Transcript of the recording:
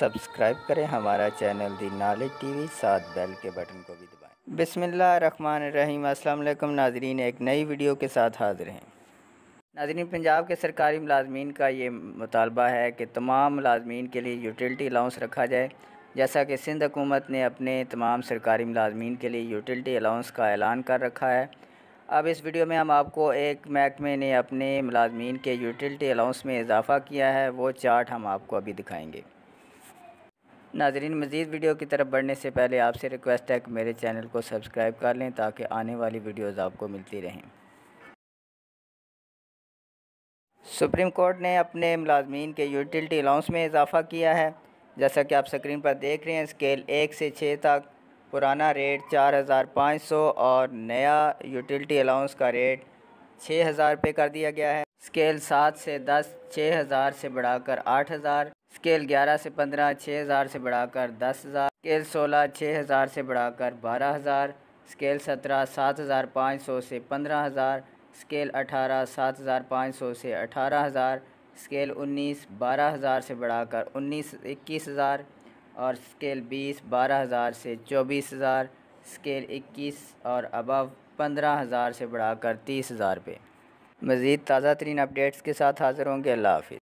subscribe करें हमारा channel the Knowledge TV साथ बेल के बटन को भी दबाएं बिसमीम अल्लाम नाजरीन एक नई वीडियो के साथ हाजिर हैं नाजरीन पंजाब के सरकारी मुलाजमीन का ये मुतालबा है कि तमाम मुलाजमीन के लिए यूटिलिटी अलाउंस रखा जाए जैसा कि सिंध हुकूमत ने अपने तमाम सरकारी मुलाजमीन के लिए यूटिलिटी अलाउंस का ऐलान कर रखा है अब इस वीडियो में हम आपको एक महकमे ने अपने मुलाजमीन के यूटिलिटी अलाउंस में इजाफ़ा किया है वो चार्ट हम आपको अभी दिखाएंगे नाजरीन मज़ीद वीडियो की तरफ बढ़ने से पहले आपसे रिक्वेस्ट है कि मेरे चैनल को सब्सक्राइब कर लें ताकि आने वाली वीडियोज़ आपको मिलती रहें सुप्रीम कोर्ट ने अपने मुलाजमीन के यूटिलिटी अलाउंस में इजाफ़ा किया है जैसा कि आप स्क्रीन पर देख रहे हैं स्केल एक से छः तक पुराना रेट चार हज़ार पाँच सौ और नया यूटिलिटी अलाउंस का रेट छः हज़ार रुपये कर दिया गया है स्केल सात से दस छः हज़ार से बढ़ाकर आठ हज़ार स्केल ग्यारह से पंद्रह छः हज़ार से बढ़ाकर दस हज़ार स्केल सोलह छः हज़ार से बढ़ाकर बारह हज़ार स्केल सत्रह सात हज़ार पाँच सौ से पंद्रह हज़ार स्केल अठारह सात हज़ार पाँच सौ से अठारह हज़ार स्केल उन्नीस बारह हज़ार से बढ़ाकर उन्नीस इक्कीस हज़ार और स्केल बीस बारह हज़ार से चौबीस हज़ार स्केल इक्कीस और अबव पंद्रह हज़ार से बढ़ाकर तीस हज़ार पे मज़ीद ताज़ा तरीन अपडेट्स के साथ हाज़िर होंगे अल्लाह हाफ़िज़